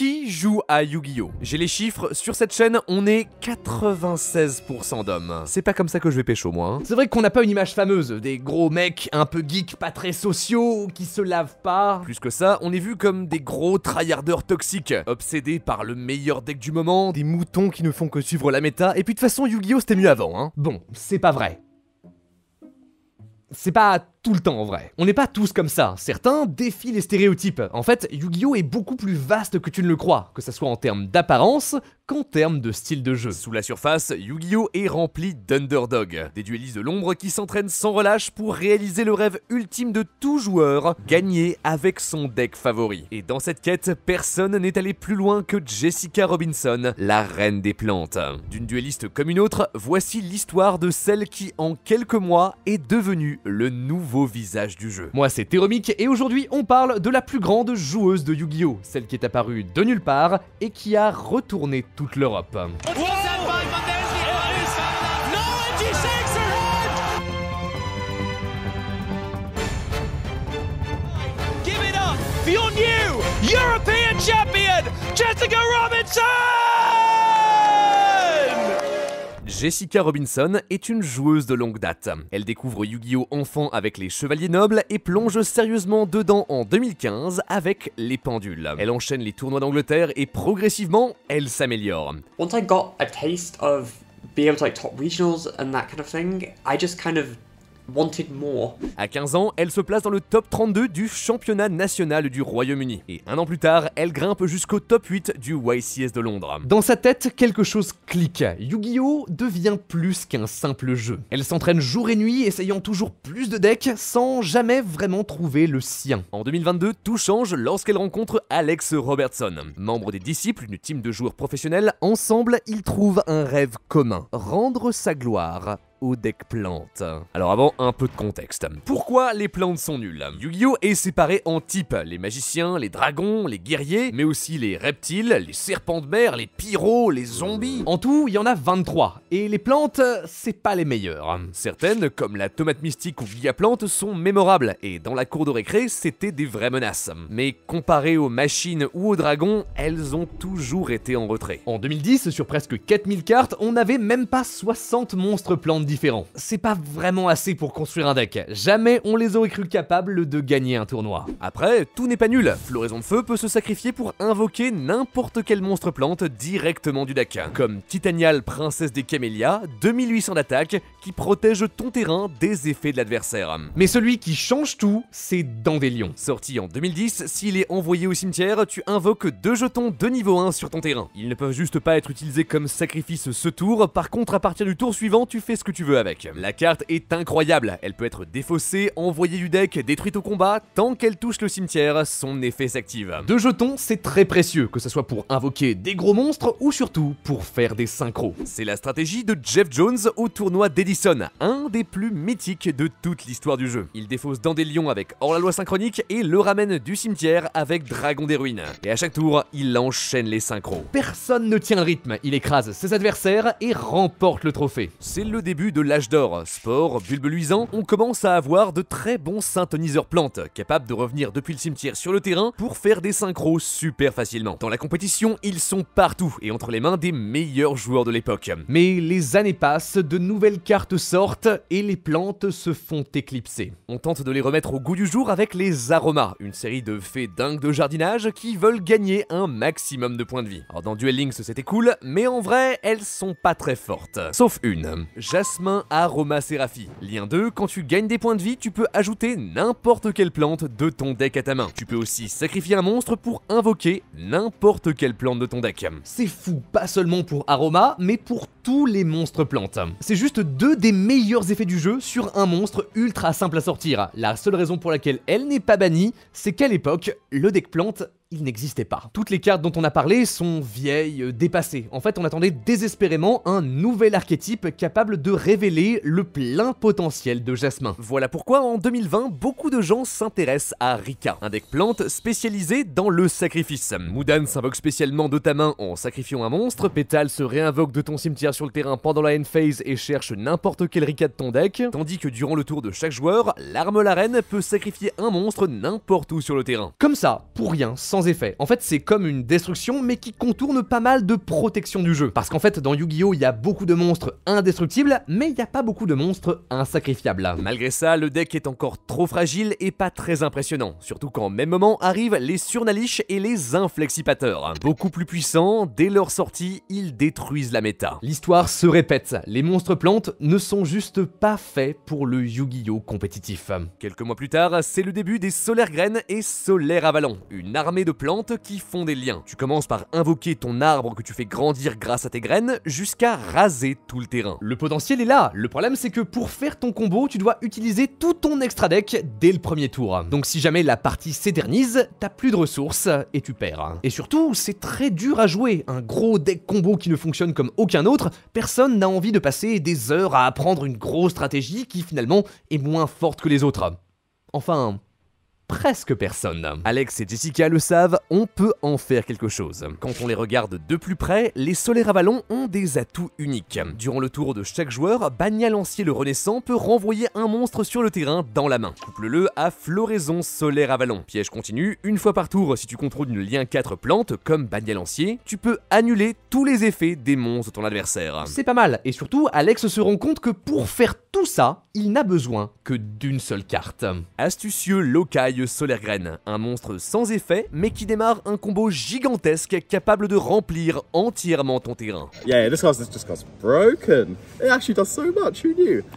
Qui joue à Yu-Gi-Oh J'ai les chiffres, sur cette chaîne, on est 96% d'hommes. C'est pas comme ça que je vais pêcher moi. moins. Hein. C'est vrai qu'on n'a pas une image fameuse, des gros mecs un peu geeks, pas très sociaux, qui se lavent pas. Plus que ça, on est vu comme des gros tryharders toxiques, obsédés par le meilleur deck du moment, des moutons qui ne font que suivre la méta, et puis de toute façon, Yu-Gi-Oh c'était mieux avant, hein. Bon, c'est pas vrai. C'est pas tout le temps en vrai. On n'est pas tous comme ça, certains défient les stéréotypes. En fait, Yu-Gi-Oh est beaucoup plus vaste que tu ne le crois, que ce soit en termes d'apparence qu'en termes de style de jeu. Sous la surface, Yu-Gi-Oh est rempli d'underdogs, des duellistes de l'ombre qui s'entraînent sans relâche pour réaliser le rêve ultime de tout joueur, gagner avec son deck favori. Et dans cette quête, personne n'est allé plus loin que Jessica Robinson, la reine des plantes. D'une duelliste comme une autre, voici l'histoire de celle qui, en quelques mois, est devenue le nouveau visage du jeu. Moi c'est Théromique et aujourd'hui on parle de la plus grande joueuse de Yu-Gi-Oh! Celle qui est apparue de nulle part et qui a retourné toute l'Europe. Jessica Robinson est une joueuse de longue date. Elle découvre Yu-Gi-Oh! enfant avec les Chevaliers Nobles et plonge sérieusement dedans en 2015 avec les pendules. Elle enchaîne les tournois d'Angleterre et progressivement, elle s'améliore. I got a taste of being able to like top regionals and that kind of thing, I just wanted À 15 ans, elle se place dans le top 32 du championnat national du Royaume-Uni. Et un an plus tard, elle grimpe jusqu'au top 8 du YCS de Londres. Dans sa tête, quelque chose clique. Yu-Gi-Oh devient plus qu'un simple jeu. Elle s'entraîne jour et nuit, essayant toujours plus de decks, sans jamais vraiment trouver le sien. En 2022, tout change lorsqu'elle rencontre Alex Robertson. Membre des disciples, une team de joueurs professionnels, ensemble, ils trouvent un rêve commun. Rendre sa gloire deck plantes. Alors avant, un peu de contexte. Pourquoi les plantes sont nulles Yu-Gi-Oh est séparé en types, les magiciens, les dragons, les guerriers, mais aussi les reptiles, les serpents de mer, les pyros, les zombies. En tout, il y en a 23, et les plantes, c'est pas les meilleures. Certaines, comme la tomate mystique ou via plante, sont mémorables, et dans la cour de récré, c'était des vraies menaces. Mais comparées aux machines ou aux dragons, elles ont toujours été en retrait. En 2010, sur presque 4000 cartes, on n'avait même pas 60 monstres plantes différents. C'est pas vraiment assez pour construire un deck. Jamais on les aurait cru capables de gagner un tournoi. Après, tout n'est pas nul. Floraison de Feu peut se sacrifier pour invoquer n'importe quel monstre plante directement du deck. Comme Titanial, Princesse des Camélias, 2800 d'attaque, qui protège ton terrain des effets de l'adversaire. Mais celui qui change tout, c'est Dandelion. Sorti en 2010, s'il est envoyé au cimetière, tu invoques deux jetons de niveau 1 sur ton terrain. Ils ne peuvent juste pas être utilisés comme sacrifice ce tour, par contre à partir du tour suivant, tu fais ce que tu veux avec. La carte est incroyable, elle peut être défaussée, envoyée du deck, détruite au combat, tant qu'elle touche le cimetière, son effet s'active. Deux jetons, c'est très précieux, que ce soit pour invoquer des gros monstres ou surtout pour faire des synchros. C'est la stratégie de Jeff Jones au tournoi d'Edison, un des plus mythiques de toute l'histoire du jeu. Il défausse dans des avec hors la loi synchronique et le ramène du cimetière avec Dragon des ruines. Et à chaque tour, il enchaîne les synchros. Personne ne tient le rythme, il écrase ses adversaires et remporte le trophée. C'est le début de l'âge d'or. Sport, bulbe luisant, on commence à avoir de très bons synthoniseurs plantes, capables de revenir depuis le cimetière sur le terrain pour faire des synchros super facilement. Dans la compétition, ils sont partout et entre les mains des meilleurs joueurs de l'époque. Mais les années passent, de nouvelles cartes sortent et les plantes se font éclipser. On tente de les remettre au goût du jour avec les aromas, une série de fées dingues de jardinage qui veulent gagner un maximum de points de vie. Alors dans Duel Links c'était cool, mais en vrai, elles sont pas très fortes. Sauf une. Jasmine Aroma à Lien 2, quand tu gagnes des points de vie, tu peux ajouter n'importe quelle plante de ton deck à ta main. Tu peux aussi sacrifier un monstre pour invoquer n'importe quelle plante de ton deck. C'est fou, pas seulement pour Aroma, mais pour les monstres plantes. C'est juste deux des meilleurs effets du jeu sur un monstre ultra simple à sortir. La seule raison pour laquelle elle n'est pas bannie, c'est qu'à l'époque, le deck plante il n'existait pas. Toutes les cartes dont on a parlé sont vieilles, dépassées. En fait, on attendait désespérément un nouvel archétype capable de révéler le plein potentiel de Jasmin. Voilà pourquoi, en 2020, beaucoup de gens s'intéressent à Rika, un deck plante spécialisé dans le sacrifice. Moudan s'invoque spécialement de ta main en sacrifiant un monstre, Pétale se réinvoque de ton cimetière sur sur le terrain pendant la end phase et cherche n'importe quel Rika de ton deck, tandis que durant le tour de chaque joueur, l'arme la reine peut sacrifier un monstre n'importe où sur le terrain. Comme ça, pour rien, sans effet. En fait, c'est comme une destruction, mais qui contourne pas mal de protection du jeu. Parce qu'en fait, dans Yu-Gi-Oh, il y a beaucoup de monstres indestructibles, mais il n'y a pas beaucoup de monstres insacrifiables. Malgré ça, le deck est encore trop fragile et pas très impressionnant, surtout qu'en même moment arrivent les surnaliches et les inflexipateurs. Beaucoup plus puissants, dès leur sortie, ils détruisent la méta l'histoire se répète, les monstres plantes ne sont juste pas faits pour le Yu-Gi-Oh compétitif. Quelques mois plus tard, c'est le début des Solaires Graines et Solaires Avalon, une armée de plantes qui font des liens. Tu commences par invoquer ton arbre que tu fais grandir grâce à tes graines jusqu'à raser tout le terrain. Le potentiel est là, le problème c'est que pour faire ton combo, tu dois utiliser tout ton extra deck dès le premier tour. Donc si jamais la partie s'éternise, t'as plus de ressources et tu perds. Et surtout, c'est très dur à jouer, un gros deck combo qui ne fonctionne comme aucun autre personne n'a envie de passer des heures à apprendre une grosse stratégie qui finalement est moins forte que les autres. Enfin, presque personne. Alex et Jessica le savent, on peut en faire quelque chose. Quand on les regarde de plus près, les solaires avalons ont des atouts uniques. Durant le tour de chaque joueur, Bagnalancier le Renaissant peut renvoyer un monstre sur le terrain dans la main. Couple-le à floraison solaire avalon. Piège continu, une fois par tour, si tu contrôles une lien 4 plantes, comme Bagnalancier, tu peux annuler tous les effets des monstres de ton adversaire. C'est pas mal, et surtout, Alex se rend compte que pour faire tout ça, il n'a besoin que d'une seule carte. Astucieux locaille solaire graine. Un monstre sans effet, mais qui démarre un combo gigantesque capable de remplir entièrement ton terrain.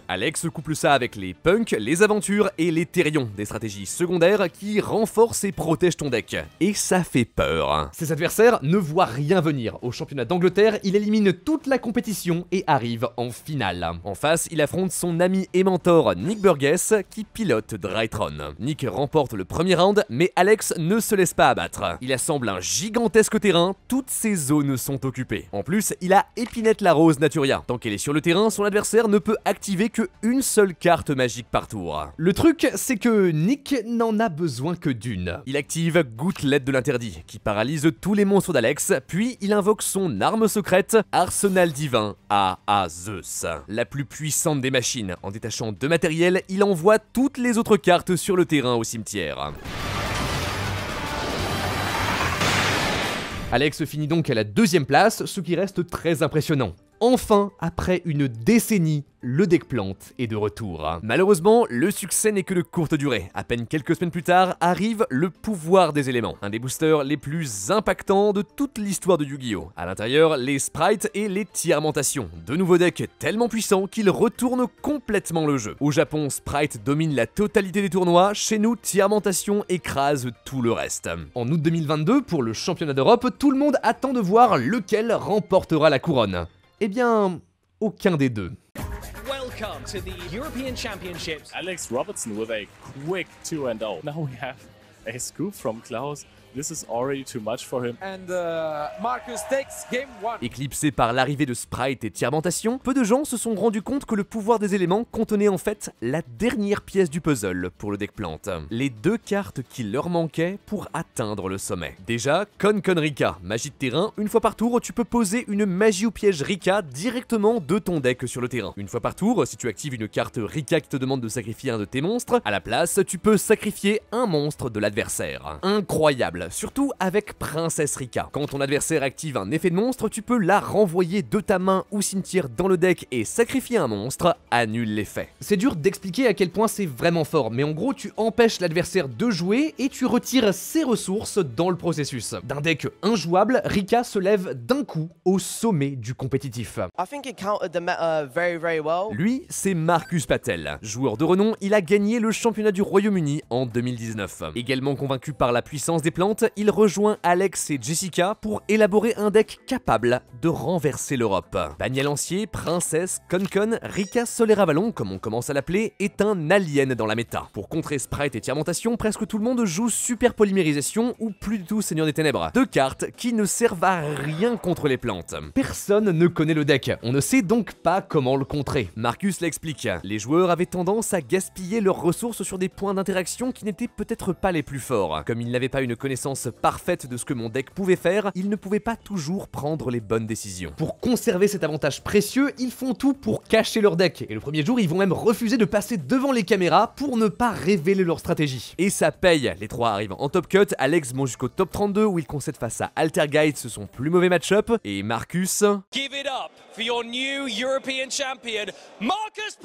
Alex couple ça avec les punks, les aventures et les terrions, des stratégies secondaires qui renforcent et protègent ton deck. Et ça fait peur. Ses adversaires ne voient rien venir. Au championnat d'Angleterre, il élimine toute la compétition et arrive en finale. En face, il affronte son ami et mentor Nick Burgess qui pilote Drytron. Nick remporte le premier round, mais Alex ne se laisse pas abattre. Il assemble un gigantesque terrain, toutes ses zones sont occupées. En plus, il a Épinette la Rose Naturia. Tant qu'elle est sur le terrain, son adversaire ne peut activer que une seule carte magique par tour. Le truc, c'est que Nick n'en a besoin que d'une. Il active Gouttelette de l'interdit, qui paralyse tous les monstres d'Alex, puis il invoque son arme secrète, Arsenal divin, à, à Zeus. La plus puissante des machines, en détachant deux matériels, il envoie toutes les autres cartes sur le terrain au cimetière. Alex finit donc à la deuxième place, ce qui reste très impressionnant. Enfin, après une décennie, le deck plante est de retour. Malheureusement, le succès n'est que de courte durée. À peine quelques semaines plus tard, arrive le pouvoir des éléments, un des boosters les plus impactants de toute l'histoire de Yu-Gi-Oh! À l'intérieur, les sprites et les tiermentations, deux nouveaux decks tellement puissants qu'ils retournent complètement le jeu. Au Japon, sprite domine la totalité des tournois, chez nous, tiermentation écrase tout le reste. En août 2022, pour le championnat d'Europe, tout le monde attend de voir lequel remportera la couronne. Eh bien, aucun des deux. Welcome to the European Championships. Alex Robertson with a quick 2 and 0. Now we have a scoop from Klaus This Éclipsé par l'arrivée de Sprite et Tiermentation, peu de gens se sont rendus compte que le pouvoir des éléments contenait en fait la dernière pièce du puzzle pour le deck plante. Les deux cartes qui leur manquaient pour atteindre le sommet. Déjà, Con Con Rika, magie de terrain, une fois par tour, tu peux poser une magie ou piège Rika directement de ton deck sur le terrain. Une fois par tour, si tu actives une carte Rika qui te demande de sacrifier un de tes monstres, à la place, tu peux sacrifier un monstre de l'adversaire. Incroyable surtout avec Princesse Rika. Quand ton adversaire active un effet de monstre, tu peux la renvoyer de ta main ou cimetière dans le deck et sacrifier un monstre, annule l'effet. C'est dur d'expliquer à quel point c'est vraiment fort, mais en gros tu empêches l'adversaire de jouer et tu retires ses ressources dans le processus. D'un deck injouable, Rika se lève d'un coup au sommet du compétitif. Lui, c'est Marcus Patel. Joueur de renom, il a gagné le championnat du Royaume-Uni en 2019. Également convaincu par la puissance des plans il rejoint Alex et Jessica pour élaborer un deck capable de renverser l'Europe. Daniel Ancier, Princesse, Concon, Rika Soleravalon, comme on commence à l'appeler, est un alien dans la méta. Pour contrer Sprite et Tiermentation, presque tout le monde joue Super Polymérisation ou plus du tout Seigneur des Ténèbres. Deux cartes qui ne servent à rien contre les plantes. Personne ne connaît le deck, on ne sait donc pas comment le contrer. Marcus l'explique, les joueurs avaient tendance à gaspiller leurs ressources sur des points d'interaction qui n'étaient peut-être pas les plus forts. Comme ils n'avaient pas une connaissance parfaite de ce que mon deck pouvait faire, ils ne pouvaient pas toujours prendre les bonnes décisions. Pour conserver cet avantage précieux, ils font tout pour cacher leur deck, et le premier jour ils vont même refuser de passer devant les caméras pour ne pas révéler leur stratégie. Et ça paye, les trois arrivent en top cut, Alex monte jusqu'au top 32 où il concède face à Ce son plus mauvais match-up, et Marcus... Give it up for your new European champion, Marcus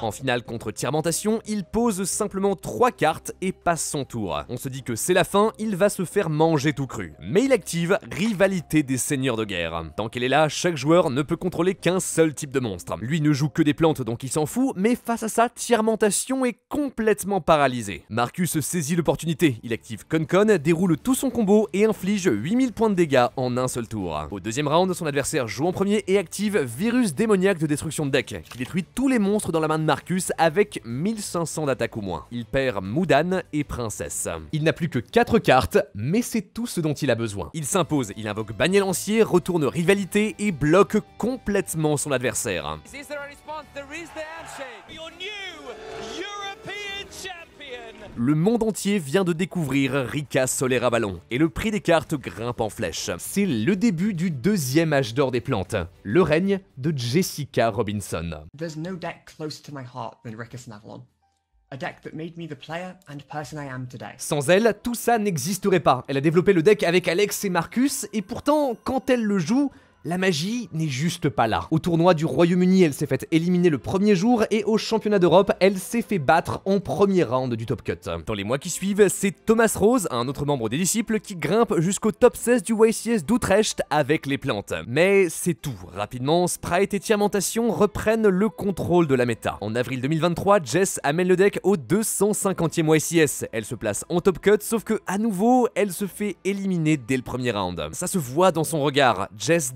en finale contre Tiermentation, il pose simplement 3 cartes et passe son tour. On se dit que c'est la fin, il va se faire manger tout cru. Mais il active Rivalité des Seigneurs de Guerre. Tant qu'elle est là, chaque joueur ne peut contrôler qu'un seul type de monstre. Lui ne joue que des plantes donc il s'en fout, mais face à ça, Tiermentation est complètement paralysé. Marcus saisit l'opportunité, il active Concon, déroule tout son combo et inflige 8000 points de dégâts en un seul tour. Au deuxième round, son adversaire joue en premier et active Virus démoniaque de destruction de deck, qui détruit tous les monstres dans la main de Marcus avec 1500 d'attaque au moins. Il perd Moudan et Princesse. Il n'a plus que 4 cartes, mais c'est tout ce dont il a besoin. Il s'impose, il invoque Bagné-Lancier, retourne rivalité et bloque complètement son adversaire. Le monde entier vient de découvrir Rika Solera Ballon et le prix des cartes grimpe en flèche. C'est le début du deuxième âge d'or des plantes, le règne de Jessica Robinson. Sans elle, tout ça n'existerait pas. Elle a développé le deck avec Alex et Marcus, et pourtant, quand elle le joue, la magie n'est juste pas là. Au tournoi du Royaume-Uni, elle s'est faite éliminer le premier jour et au championnat d'Europe, elle s'est fait battre en premier round du Top Cut. Dans les mois qui suivent, c'est Thomas Rose, un autre membre des disciples, qui grimpe jusqu'au top 16 du YCS d'Utrecht avec les plantes. Mais c'est tout. Rapidement, Sprite et Tiamentation reprennent le contrôle de la méta. En avril 2023, Jess amène le deck au 250e YCS. Elle se place en top cut, sauf que à nouveau, elle se fait éliminer dès le premier round. Ça se voit dans son regard. Jess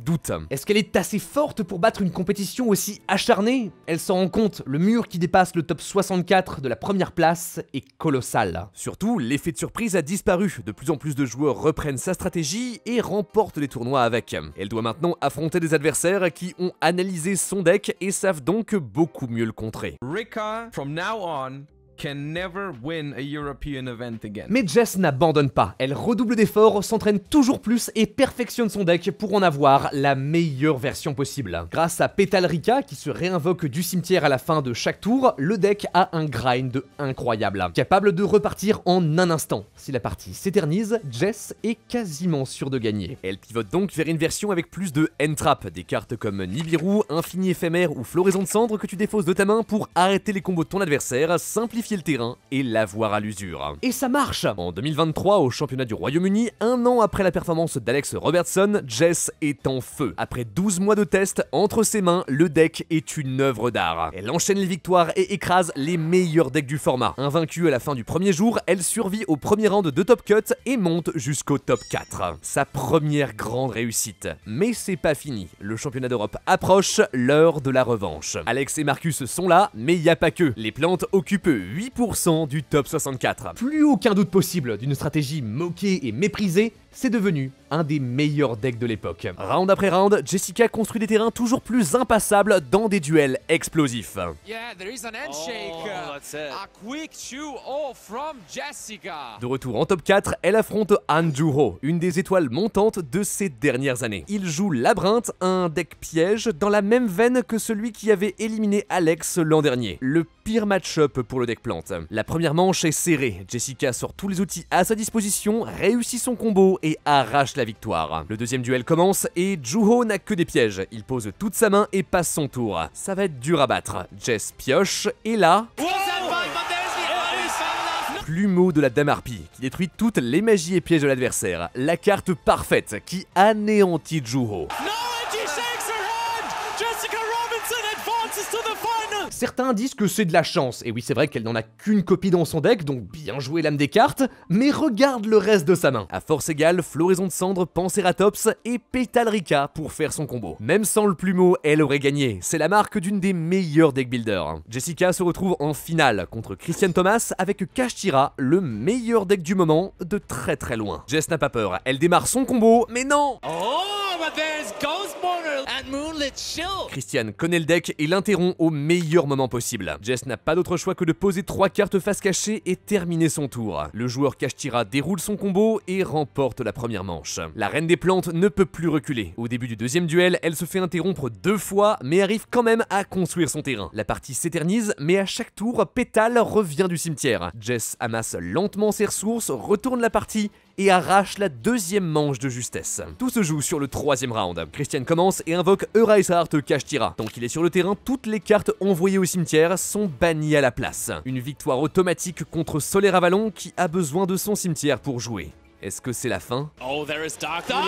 est-ce qu'elle est assez forte pour battre une compétition aussi acharnée Elle s'en rend compte, le mur qui dépasse le top 64 de la première place est colossal. Surtout, l'effet de surprise a disparu, de plus en plus de joueurs reprennent sa stratégie et remportent les tournois avec. Elle doit maintenant affronter des adversaires qui ont analysé son deck et savent donc beaucoup mieux le contrer. Rika, from now on, Can never win a European event again. Mais Jess n'abandonne pas, elle redouble d'efforts, s'entraîne toujours plus et perfectionne son deck pour en avoir la meilleure version possible. Grâce à Petalrika, qui se réinvoque du cimetière à la fin de chaque tour, le deck a un grind incroyable, capable de repartir en un instant. Si la partie s'éternise, Jess est quasiment sûre de gagner. Elle pivote donc vers une version avec plus de N-Trap, des cartes comme Nibiru, Infini Éphémère ou Floraison de Cendre que tu défausses de ta main pour arrêter les combos de ton adversaire, simplifier le terrain et l'avoir à l'usure. Et ça marche En 2023, au championnat du Royaume-Uni, un an après la performance d'Alex Robertson, Jess est en feu. Après 12 mois de tests, entre ses mains, le deck est une œuvre d'art. Elle enchaîne les victoires et écrase les meilleurs decks du format. Invaincue à la fin du premier jour, elle survit au premier rang de deux top cuts et monte jusqu'au top 4. Sa première grande réussite. Mais c'est pas fini. Le championnat d'Europe approche, l'heure de la revanche. Alex et Marcus sont là, mais il a pas que. Les plantes occupent 8% du top 64. Plus aucun doute possible d'une stratégie moquée et méprisée, c'est devenu un des meilleurs decks de l'époque. Round après round, Jessica construit des terrains toujours plus impassables dans des duels explosifs. De retour en top 4, elle affronte Anjuho, une des étoiles montantes de ces dernières années. Il joue Labyrinthe, un deck piège, dans la même veine que celui qui avait éliminé Alex l'an dernier. Le pire match-up pour le deck plante. La première manche est serrée, Jessica sort tous les outils à sa disposition, réussit son combo et arrache la victoire. Le deuxième duel commence et Juho n'a que des pièges. Il pose toute sa main et passe son tour. Ça va être dur à battre. Jess pioche et là... plumeau de la Dame Harpie, qui détruit toutes les magies et pièges de l'adversaire. La carte parfaite qui anéantit Juho. Certains disent que c'est de la chance, et oui c'est vrai qu'elle n'en a qu'une copie dans son deck, donc bien joué l'âme des cartes, mais regarde le reste de sa main. À force égale, Floraison de Cendre, Panceratops et Pétalrica pour faire son combo. Même sans le plumeau, elle aurait gagné, c'est la marque d'une des meilleures deck builders. Hein. Jessica se retrouve en finale contre Christian Thomas avec Kashtira, le meilleur deck du moment, de très très loin. Jess n'a pas peur, elle démarre son combo, mais non Oh, there's Ghost and Moonlit Christian connaît le deck et l'un Interrompt au meilleur moment possible. Jess n'a pas d'autre choix que de poser trois cartes face cachée et terminer son tour. Le joueur Kashtira déroule son combo et remporte la première manche. La reine des plantes ne peut plus reculer. Au début du deuxième duel, elle se fait interrompre deux fois, mais arrive quand même à construire son terrain. La partie s'éternise, mais à chaque tour, Pétale revient du cimetière. Jess amasse lentement ses ressources, retourne la partie et arrache la deuxième manche de justesse. Tout se joue sur le troisième round. Christian commence et invoque Euraisart Kashtira. Tant qu'il est sur le terrain, toutes les cartes envoyées au cimetière sont bannies à la place. Une victoire automatique contre Soler Avalon qui a besoin de son cimetière pour jouer. Est-ce que c'est la fin Oh, Jessica,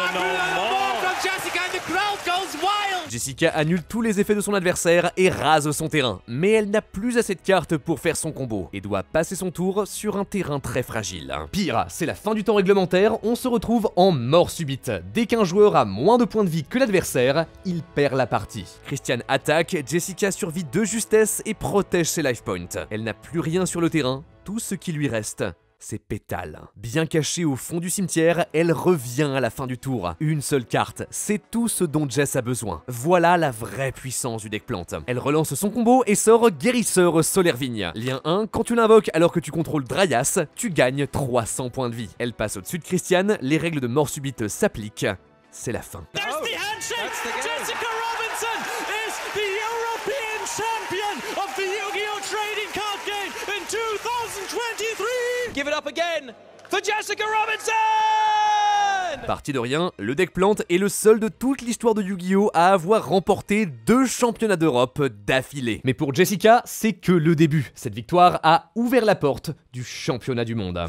Jessica annule tous les effets de son adversaire et rase son terrain, mais elle n'a plus assez de cartes pour faire son combo et doit passer son tour sur un terrain très fragile. Pire, c'est la fin du temps réglementaire, on se retrouve en mort subite. Dès qu'un joueur a moins de points de vie que l'adversaire, il perd la partie. Christian attaque, Jessica survit de justesse et protège ses life points. Elle n'a plus rien sur le terrain, tout ce qui lui reste, ses pétales. Bien cachée au fond du cimetière, elle revient à la fin du tour. Une seule carte, c'est tout ce dont Jess a besoin. Voilà la vraie puissance du deck plante. Elle relance son combo et sort Guérisseur Solervigne. Lien 1, quand tu l'invoques alors que tu contrôles Dryas, tu gagnes 300 points de vie. Elle passe au-dessus de Christiane, les règles de mort subite s'appliquent. C'est la fin. Parti de rien, le deck plante est le seul de toute l'histoire de Yu-Gi-Oh! à avoir remporté deux championnats d'Europe d'affilée. Mais pour Jessica, c'est que le début. Cette victoire a ouvert la porte du championnat du monde.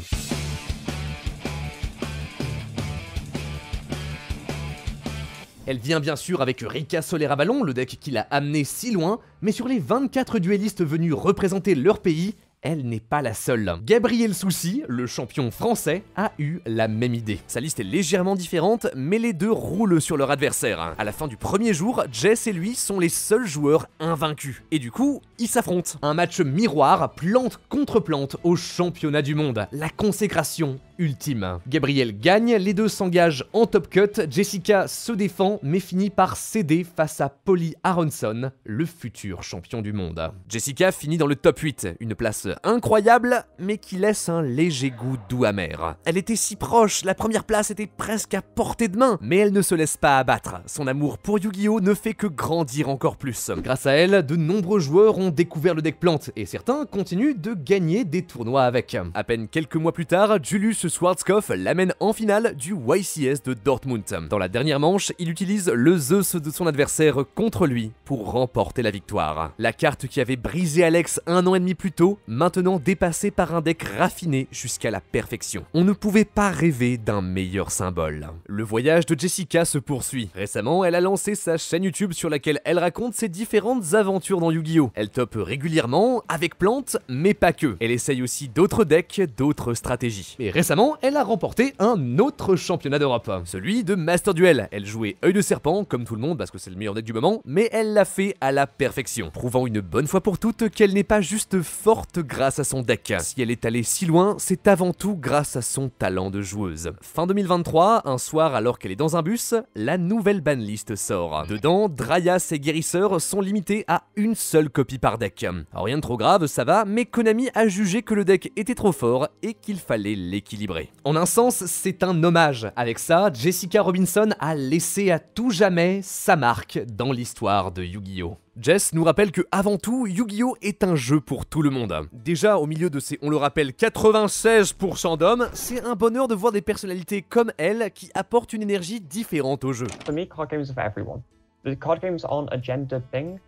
Elle vient bien sûr avec Rika Solera Ballon, le deck qui l'a amené si loin, mais sur les 24 duellistes venus représenter leur pays, elle n'est pas la seule. Gabriel Soucy, le champion français, a eu la même idée. Sa liste est légèrement différente, mais les deux roulent sur leur adversaire. À la fin du premier jour, Jess et lui sont les seuls joueurs invaincus. Et du coup, ils s'affrontent. Un match miroir, plante contre plante, au championnat du monde. La consécration ultime. Gabriel gagne, les deux s'engagent en top cut, Jessica se défend mais finit par céder face à Polly Aronson, le futur champion du monde. Jessica finit dans le top 8, une place incroyable, mais qui laisse un léger goût doux amer. Elle était si proche, la première place était presque à portée de main, mais elle ne se laisse pas abattre. Son amour pour Yu-Gi-Oh ne fait que grandir encore plus. Grâce à elle, de nombreux joueurs ont découvert le deck plante, et certains continuent de gagner des tournois avec. À peine quelques mois plus tard, Julius Schwarzkopf l'amène en finale du YCS de Dortmund. Dans la dernière manche, il utilise le Zeus de son adversaire contre lui pour remporter la victoire. La carte qui avait brisé Alex un an et demi plus tôt maintenant dépassé par un deck raffiné jusqu'à la perfection. On ne pouvait pas rêver d'un meilleur symbole. Le voyage de Jessica se poursuit. Récemment, elle a lancé sa chaîne YouTube sur laquelle elle raconte ses différentes aventures dans Yu-Gi-Oh! Elle top régulièrement, avec plantes, mais pas que. Elle essaye aussi d'autres decks, d'autres stratégies. Et récemment, elle a remporté un autre championnat d'Europe, celui de Master Duel. Elle jouait œil de serpent, comme tout le monde, parce que c'est le meilleur deck du moment, mais elle l'a fait à la perfection, prouvant une bonne fois pour toutes qu'elle n'est pas juste forte grâce à son deck. Si elle est allée si loin, c'est avant tout grâce à son talent de joueuse. Fin 2023, un soir alors qu'elle est dans un bus, la nouvelle banlist sort. Dedans, Dryas et Guérisseur sont limités à une seule copie par deck. rien de trop grave, ça va, mais Konami a jugé que le deck était trop fort et qu'il fallait l'équilibrer. En un sens, c'est un hommage. Avec ça, Jessica Robinson a laissé à tout jamais sa marque dans l'histoire de Yu-Gi-Oh! Jess nous rappelle que avant tout, Yu-Gi-Oh est un jeu pour tout le monde. Déjà, au milieu de ces, on le rappelle, 96% d'hommes, c'est un bonheur de voir des personnalités comme elle qui apportent une énergie différente au jeu. The card games aren't a gender thing,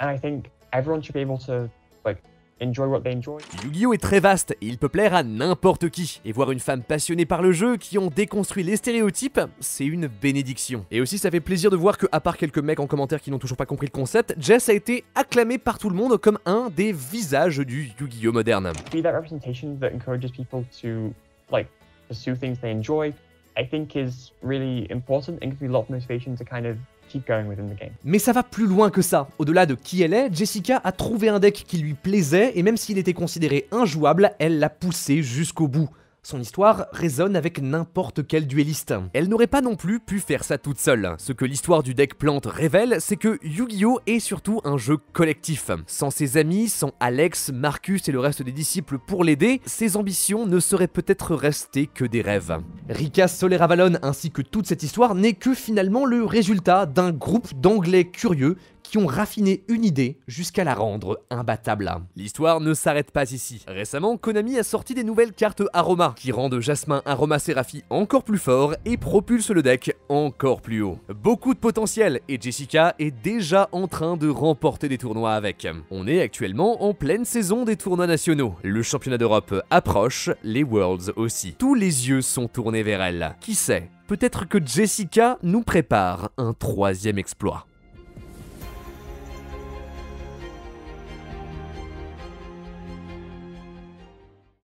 and I think everyone should be able to like Yu-Gi-Oh est très vaste et il peut plaire à n'importe qui. Et voir une femme passionnée par le jeu qui ont déconstruit les stéréotypes, c'est une bénédiction. Et aussi ça fait plaisir de voir que à part quelques mecs en commentaire qui n'ont toujours pas compris le concept, Jess a été acclamée par tout le monde comme un des visages du Yu-Gi-Oh moderne. I think is really important and gives a motivation to kind of mais ça va plus loin que ça. Au-delà de qui elle est, Jessica a trouvé un deck qui lui plaisait et même s'il était considéré injouable, elle l'a poussé jusqu'au bout. Son histoire résonne avec n'importe quel duelliste. Elle n'aurait pas non plus pu faire ça toute seule. Ce que l'histoire du deck plante révèle, c'est que Yu-Gi-Oh est surtout un jeu collectif. Sans ses amis, sans Alex, Marcus et le reste des disciples pour l'aider, ses ambitions ne seraient peut-être restées que des rêves. Rika Avalon ainsi que toute cette histoire n'est que finalement le résultat d'un groupe d'anglais curieux qui ont raffiné une idée jusqu'à la rendre imbattable. L'histoire ne s'arrête pas ici. Récemment, Konami a sorti des nouvelles cartes Aroma qui rendent Jasmin Aroma Serafi encore plus fort et propulse le deck encore plus haut. Beaucoup de potentiel et Jessica est déjà en train de remporter des tournois avec. On est actuellement en pleine saison des tournois nationaux. Le championnat d'Europe approche, les Worlds aussi. Tous les yeux sont tournés vers elle. Qui sait Peut-être que Jessica nous prépare un troisième exploit.